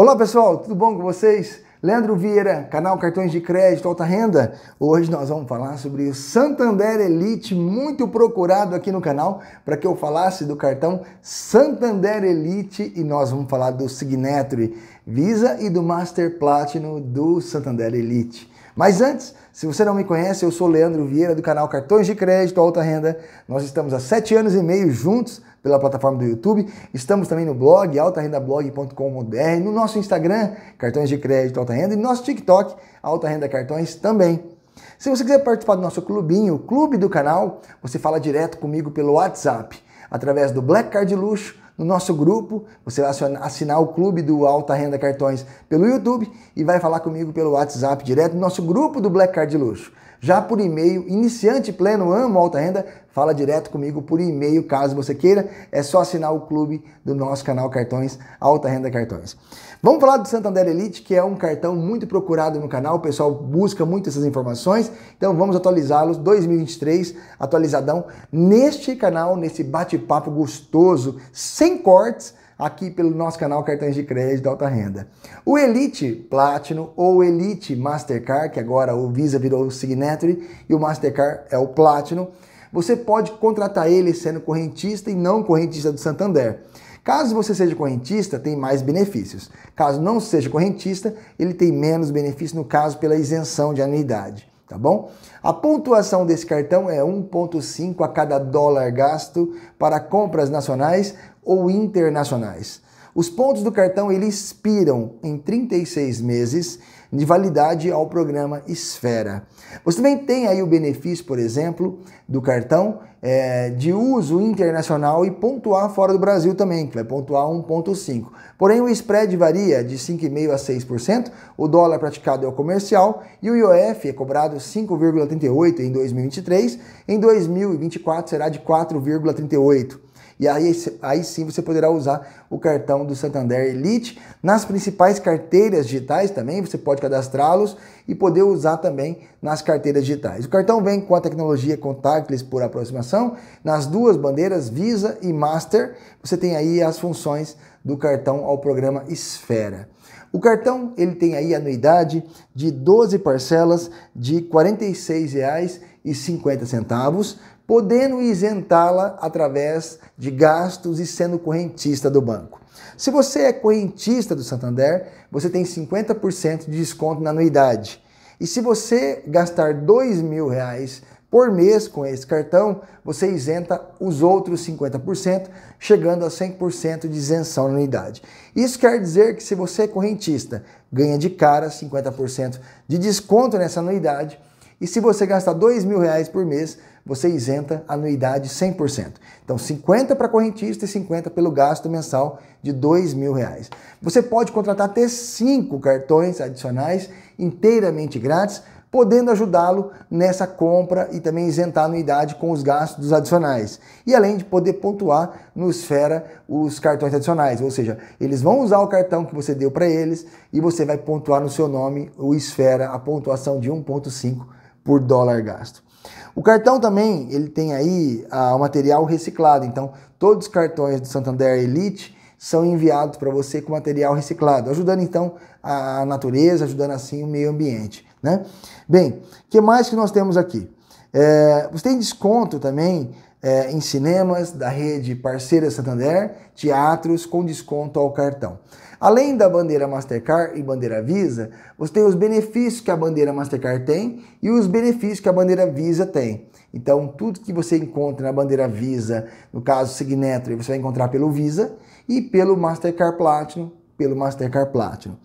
Olá pessoal, tudo bom com vocês? Leandro Vieira, canal Cartões de Crédito Alta Renda. Hoje nós vamos falar sobre o Santander Elite, muito procurado aqui no canal, para que eu falasse do cartão Santander Elite e nós vamos falar do Signature Visa e do Master Platinum do Santander Elite. Mas antes, se você não me conhece, eu sou Leandro Vieira do canal Cartões de Crédito Alta Renda. Nós estamos há sete anos e meio juntos pela plataforma do YouTube. Estamos também no blog altarendablog.com.br, no nosso Instagram, Cartões de Crédito Alta Renda e no nosso TikTok, Alta Renda Cartões também. Se você quiser participar do nosso clubinho, o clube do canal, você fala direto comigo pelo WhatsApp, através do Black Card Luxo no nosso grupo. Você vai assinar o clube do Alta Renda Cartões pelo YouTube e vai falar comigo pelo WhatsApp direto no nosso grupo do Black Card de Luxo. Já por e-mail, iniciante pleno, amo alta renda, fala direto comigo por e-mail, caso você queira. É só assinar o clube do nosso canal Cartões, Alta Renda Cartões. Vamos falar do Santander Elite, que é um cartão muito procurado no canal, o pessoal busca muito essas informações, então vamos atualizá-los 2023, atualizadão, neste canal, nesse bate-papo gostoso, sem cortes, aqui pelo nosso canal Cartões de Crédito Alta Renda. O Elite Platinum ou Elite Mastercard, que agora o Visa virou o Signature e o Mastercard é o Platinum, você pode contratar ele sendo correntista e não correntista do Santander. Caso você seja correntista, tem mais benefícios. Caso não seja correntista, ele tem menos benefício, no caso, pela isenção de anuidade tá bom? A pontuação desse cartão é 1.5 a cada dólar gasto para compras nacionais ou internacionais. Os pontos do cartão eles expiram em 36 meses de validade ao programa Esfera. Você também tem aí o benefício, por exemplo, do cartão é, de uso internacional e pontuar fora do Brasil também, que vai pontuar 1,5. Porém, o spread varia de 5,5% a 6%, o dólar praticado é o comercial e o IOF é cobrado 5,38% em 2023, em 2024 será de 4,38%. E aí, aí sim você poderá usar o cartão do Santander Elite. Nas principais carteiras digitais também, você pode cadastrá-los e poder usar também nas carteiras digitais. O cartão vem com a tecnologia contactless por aproximação. Nas duas bandeiras, Visa e Master, você tem aí as funções do cartão ao programa Esfera. O cartão ele tem aí anuidade de 12 parcelas de R$ 46,50 podendo isentá-la através de gastos e sendo correntista do banco. Se você é correntista do Santander, você tem 50% de desconto na anuidade. E se você gastar dois mil reais por mês com esse cartão, você isenta os outros 50%, chegando a 100% de isenção na anuidade. Isso quer dizer que se você é correntista, ganha de cara 50% de desconto nessa anuidade e se você gastar dois mil reais por mês, você isenta anuidade 100%. Então, 50 para correntista e 50 pelo gasto mensal de dois mil reais. Você pode contratar até cinco cartões adicionais inteiramente grátis, podendo ajudá-lo nessa compra e também isentar a anuidade com os gastos adicionais. E além de poder pontuar no Esfera os cartões adicionais, ou seja, eles vão usar o cartão que você deu para eles e você vai pontuar no seu nome o Esfera, a pontuação de 1.5 por dólar gasto. O cartão também, ele tem aí ah, o material reciclado, então todos os cartões do Santander Elite são enviados para você com material reciclado, ajudando então a natureza, ajudando assim o meio ambiente, né? Bem, o que mais que nós temos aqui? É, você tem desconto também é, em cinemas da rede parceira Santander, teatros com desconto ao cartão. Além da bandeira Mastercard e bandeira Visa, você tem os benefícios que a bandeira Mastercard tem e os benefícios que a bandeira Visa tem. Então, tudo que você encontra na bandeira Visa, no caso Signetra, você vai encontrar pelo Visa e pelo Mastercard Platinum, pelo Mastercard Platinum.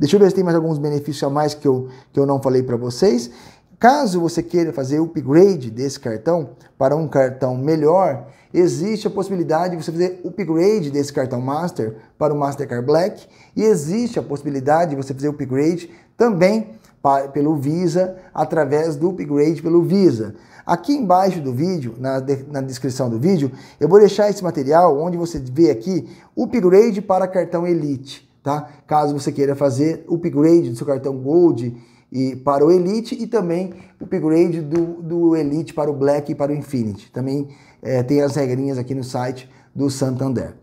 Deixa eu ver se tem mais alguns benefícios a mais que eu, que eu não falei para vocês. Caso você queira fazer o upgrade desse cartão para um cartão melhor, existe a possibilidade de você fazer o upgrade desse cartão Master para o Mastercard Black e existe a possibilidade de você fazer o upgrade também para, pelo Visa através do upgrade pelo Visa. Aqui embaixo do vídeo, na, de, na descrição do vídeo, eu vou deixar esse material onde você vê aqui o upgrade para cartão Elite, tá? Caso você queira fazer o upgrade do seu cartão Gold e para o Elite e também o upgrade do, do Elite para o Black e para o Infinity. Também é, tem as regrinhas aqui no site do Santander.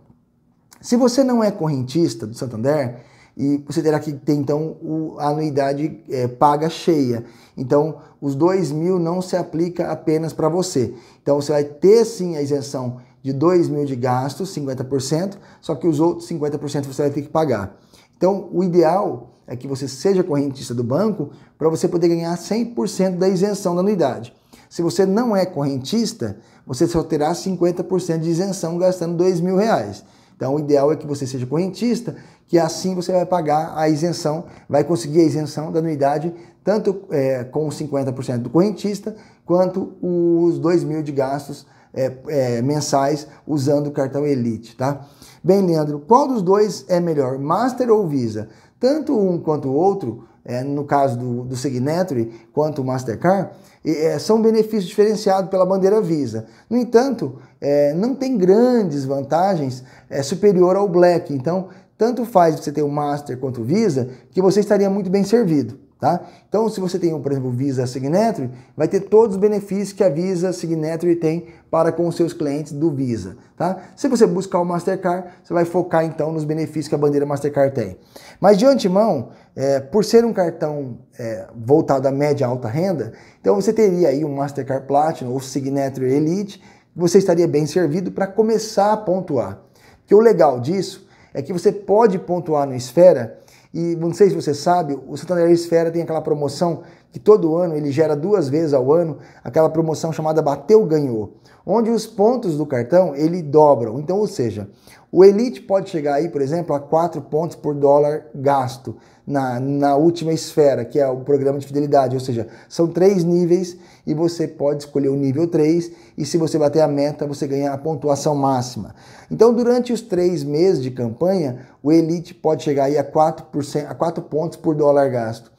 Se você não é correntista do Santander, e você terá que ter então a anuidade é, paga cheia. Então, os dois mil não se aplica apenas para você. Então, você vai ter sim a isenção de dois mil de gastos, 50%, só que os outros 50% você vai ter que pagar. Então, o ideal é que você seja correntista do banco para você poder ganhar 100% da isenção da anuidade. Se você não é correntista, você só terá 50% de isenção gastando dois mil reais. Então, o ideal é que você seja correntista, que assim você vai pagar a isenção, vai conseguir a isenção da anuidade, tanto é, com 50% do correntista, quanto os dois mil de gastos é, é, mensais usando o cartão Elite, tá? Bem, Leandro, qual dos dois é melhor, Master ou Visa? Tanto um quanto o outro, é, no caso do, do Signature quanto o Mastercard, é, são benefícios diferenciados pela bandeira Visa. No entanto, é, não tem grandes vantagens é, superior ao Black. Então, tanto faz você ter o Master quanto o Visa, que você estaria muito bem servido. Tá? Então, se você tem, por exemplo, Visa Signature, vai ter todos os benefícios que a Visa Signature tem para com os seus clientes do Visa. Tá? Se você buscar o Mastercard, você vai focar então nos benefícios que a bandeira Mastercard tem. Mas de antemão, é, por ser um cartão é, voltado à média alta renda, então você teria aí um Mastercard Platinum ou Signature Elite, você estaria bem servido para começar a pontuar. Que o legal disso é que você pode pontuar no Esfera e não sei se você sabe, o Santander Esfera tem aquela promoção que todo ano ele gera duas vezes ao ano, aquela promoção chamada Bateu Ganhou, onde os pontos do cartão ele dobram. Então, ou seja, o Elite pode chegar aí, por exemplo, a 4 pontos por dólar gasto na, na última esfera, que é o programa de fidelidade. Ou seja, são três níveis e você pode escolher o nível 3 e se você bater a meta, você ganha a pontuação máxima. Então, durante os três meses de campanha, o Elite pode chegar aí a 4%, a 4 pontos por dólar gasto.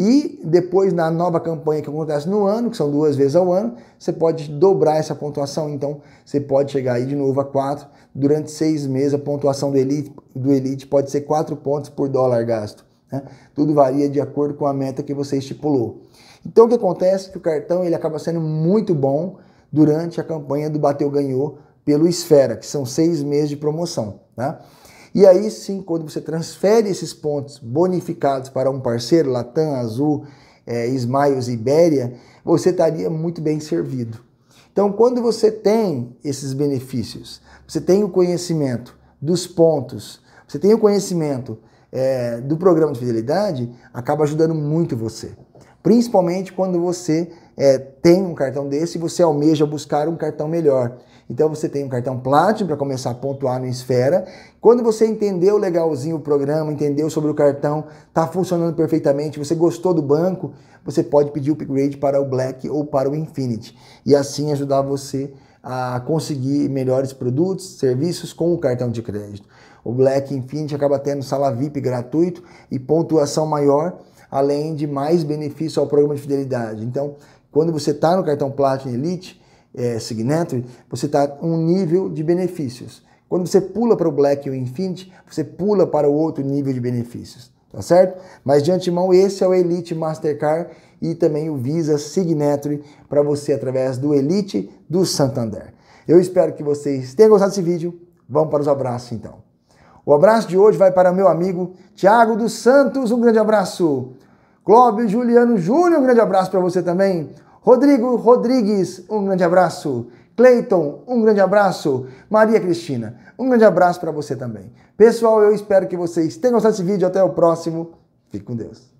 E depois, na nova campanha que acontece no ano, que são duas vezes ao ano, você pode dobrar essa pontuação. Então, você pode chegar aí de novo a 4. Durante seis meses, a pontuação do Elite, do elite pode ser 4 pontos por dólar gasto. Né? Tudo varia de acordo com a meta que você estipulou. Então, o que acontece é que o cartão ele acaba sendo muito bom durante a campanha do Bateu Ganhou pelo Esfera, que são seis meses de promoção. Tá? E aí sim, quando você transfere esses pontos bonificados para um parceiro, Latam, Azul, é, Smiles, Ibéria, você estaria muito bem servido. Então, quando você tem esses benefícios, você tem o conhecimento dos pontos, você tem o conhecimento é, do programa de fidelidade, acaba ajudando muito você. Principalmente quando você é, tem um cartão desse e você almeja buscar um cartão melhor. Então você tem um cartão Platinum para começar a pontuar no Esfera. Quando você entendeu legalzinho o programa, entendeu sobre o cartão, está funcionando perfeitamente, você gostou do banco, você pode pedir o upgrade para o Black ou para o Infinity. E assim ajudar você a conseguir melhores produtos, serviços com o cartão de crédito. O Black Infinity acaba tendo sala VIP gratuito e pontuação maior além de mais benefício ao programa de fidelidade. Então, quando você está no cartão Platinum Elite, é, Signature, você está um nível de benefícios. Quando você pula para o Black ou Infinity, você pula para o outro nível de benefícios, tá certo? Mas de antemão, esse é o Elite Mastercard e também o Visa Signature para você através do Elite do Santander. Eu espero que vocês tenham gostado desse vídeo. Vamos para os abraços então. O abraço de hoje vai para meu amigo Tiago dos Santos, um grande abraço. Clóvis Juliano Júnior, um grande abraço para você também. Rodrigo Rodrigues, um grande abraço. Cleiton, um grande abraço. Maria Cristina, um grande abraço para você também. Pessoal, eu espero que vocês tenham gostado desse vídeo. Até o próximo. Fique com Deus.